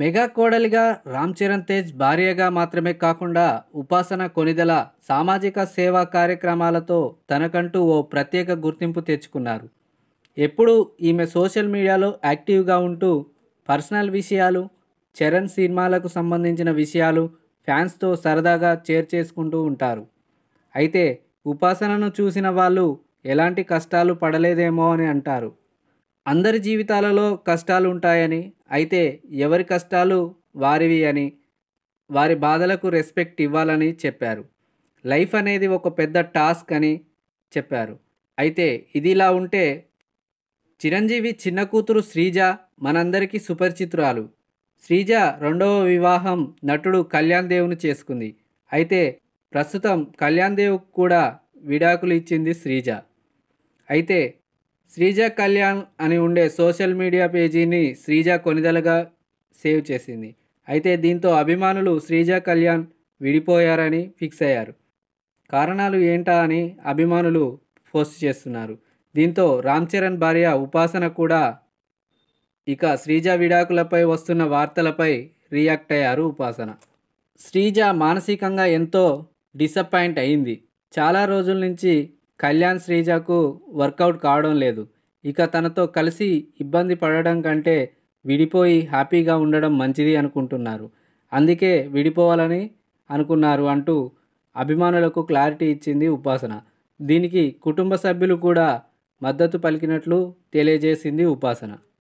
mega కోడలిగా రామ్ చరణ్ తేజ్ భార్యగా మాత్రమే కాకుండా ఉపాసన కొనిదల సామాజిక సేవా కార్యక్రమాలతో తనకంటూ ఓ ప్రత్యేక గుర్తింపు తెచ్చుకున్నారు ఎప్పుడూ ఈమె సోషల్ మీడియాలో యాక్టివ్గా ఉంటూ పర్సనల్ విషయాలు చరణ్ సినిమాలకు సంబంధించిన విషయాలు ఫ్యాన్స్తో సరదాగా చేర్ చేసుకుంటూ ఉంటారు అయితే ఉపాసనను చూసిన వాళ్ళు ఎలాంటి కష్టాలు పడలేదేమో అని అంటారు అందరి జీవితాలలో కష్టాలు ఉంటాయని అయితే ఎవరి కష్టాలు వారివి అని వారి బాధలకు రెస్పెక్ట్ ఇవ్వాలని చెప్పారు లైఫ్ అనేది ఒక పెద్ద టాస్క్ అని చెప్పారు అయితే ఇది ఇలా ఉంటే చిరంజీవి చిన్న కూతురు శ్రీజ మనందరికీ సుపరిచితురాలు శ్రీజ రెండవ వివాహం నటుడు కళ్యాణ్ దేవుని చేసుకుంది అయితే ప్రస్తుతం కళ్యాణ్ దేవ్ కూడా విడాకులు ఇచ్చింది శ్రీజ అయితే శ్రీజ కళ్యాణ్ అని ఉండే సోషల్ మీడియా పేజీని శ్రీజ కొనిదలగా సేవ్ చేసింది అయితే దీంతో అభిమానులు శ్రీజ కళ్యాణ్ విడిపోయారని ఫిక్స్ అయ్యారు కారణాలు ఏంటా అని అభిమానులు పోస్ట్ చేస్తున్నారు దీంతో రామ్ చరణ్ భార్య ఉపాసన కూడా ఇక శ్రీజ విడాకులపై వస్తున్న వార్తలపై రియాక్ట్ అయ్యారు ఉపాసన శ్రీజ మానసికంగా ఎంతో డిసప్పాయింట్ అయింది చాలా రోజుల నుంచి కళ్యాణ్ శ్రీజకు వర్కౌట్ కావడం లేదు ఇక తనతో కలిసి ఇబ్బంది పడడం కంటే విడిపోయి హ్యాపీగా ఉండడం మంచిది అనుకుంటున్నారు అందుకే విడిపోవాలని అనుకున్నారు అంటూ అభిమానులకు క్లారిటీ ఇచ్చింది ఉపాసన దీనికి కుటుంబ సభ్యులు కూడా మద్దతు పలికినట్లు తెలియజేసింది ఉపాసన